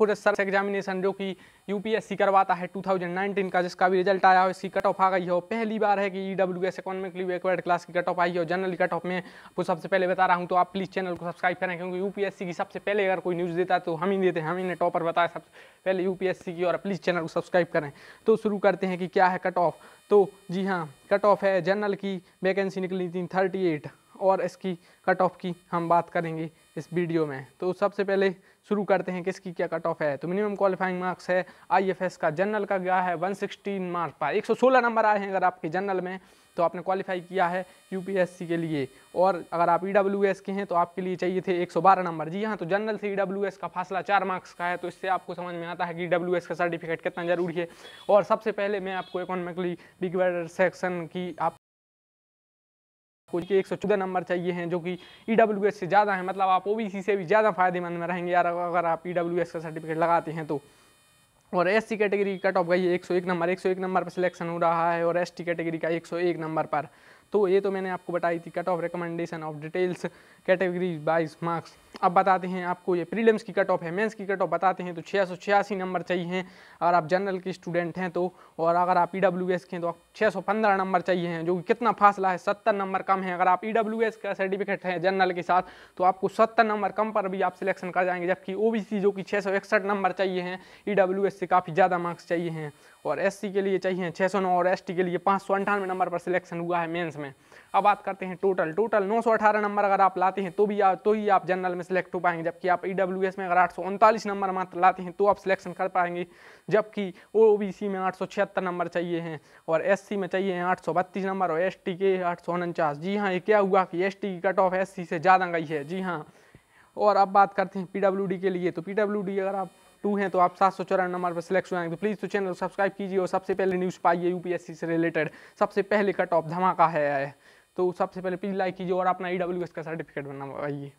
for search examination जो कि UPSC करवाता है 2019 का जिसका भी रिजल्ट आया हो इसकी कट ऑफ आ गई हो पहली बार है कि E W S economically backward class की कट ऑफ आई हो जनरल कट ऑफ में आपको तो सबसे पहले बता रहा हूँ तो आप प्लीज़ चैनल को सब्सक्राइब करें क्योंकि यूपीएससी की सबसे पहले अगर कोई न्यूज़ देता है तो हम ही देते हैं हम ही टॉपर बताया सबसे पहले यूपीएससी की और प्लीज़ चैनल को सब्सक्राइब करें तो शुरू करते हैं कि क्या है कट ऑफ तो जी हाँ कट ऑफ है जनरल की वैकेंसी निकली थी थर्टी एट और इसकी कट ऑफ की हम बात करेंगे इस वीडियो में तो सबसे पहले शुरू करते हैं किसकी क्या कट ऑफ है तो मिनिमम क्वालिफाइंग मार्क्स है आईएफएस का जनरल का गया है 116 मार्क पर 116 नंबर आए हैं अगर आपके जनरल में तो आपने क्वालिफाई किया है यूपीएससी के लिए और अगर आप ई e के हैं तो आपके लिए चाहिए थे 112 नंबर जी हाँ तो जनरल से ई e का फासला चार मार्क्स का है तो इससे आपको समझ में आता है कि ई e का सर्टिफिकेट कितना ज़रूरी है और सबसे पहले मैं आपको इकोनॉमिकली डिग्रेडेड सेक्शन की आप को एक सौ चौदह नंबर चाहिए हैं जो कि ई डब्ल्यू एस से ज़्यादा है मतलब आप ओ बी सी से भी ज़्यादा फायदेमंद में रहेंगे यार अगर आप ई डब्ल्यू एस का सर्टिफिकेट लगाते हैं तो और S C category cut off गई है एक सौ एक नंबर एक सौ एक नंबर पर सिलेक्शन हो रहा है और एस टी कैटेगरी का एक सौ एक नंबर पर तो ये तो मैंने आपको बताई थी cut off recommendation of details category बाईस मार्क्स अब बताते हैं आपको ये प्रीलिम्स की कट ऑफ है मेंस की कट ऑफ बताते हैं तो छः नंबर चाहिए अगर आप जनरल के स्टूडेंट हैं तो और अगर आप ई e के हैं तो आप नंबर चाहिए हैं जो कि कितना फासला है 70 नंबर कम है अगर आप ई e का सर्टिफिकेट है जनरल के साथ तो आपको 70 नंबर कम पर भी आप सिलेक्शन कर जाएंगे जबकि ओ जो कि छः नंबर चाहिए हैं ई e से काफ़ी ज़्यादा मार्क्स चाहिए हैं और एस के लिए चाहिए छः और एस के लिए पाँच नंबर पर सिलेक्शन हुआ है मेन्स में अब बात करते हैं टोटल टोटल 918 नंबर अगर आप लाते हैं तो भी आ, तो ही आप जनरल में सिलेक्ट हो पाएंगे जबकि आप ई में अगर आठ नंबर मात्र लाते हैं तो आप सिलेक्शन कर पाएंगे जबकि ओ में आठ नंबर चाहिए हैं और एस में चाहिए हैं आठ नंबर और एस के आठ जी हाँ ये क्या हुआ कि एस की कट ऑफ एस से ज़्यादा गई है जी हाँ और अब बात करते हैं पी के लिए तो पी अगर आप टू हैं तो आप सात सौ चौरानवे नंबर पर सिलेक्ट हो जाएंगे तो प्लीज़ तो चैनल सब्सक्राइब कीजिए और सबसे पहले न्यूज़ पाइए यूपीएससी से रिलेटेड सबसे पहले कट ऑफ धमाका है तो सबसे पहले प्लीज़ लाइक कीजिए और अपना ई का सर्टिफिकेट बनवाइए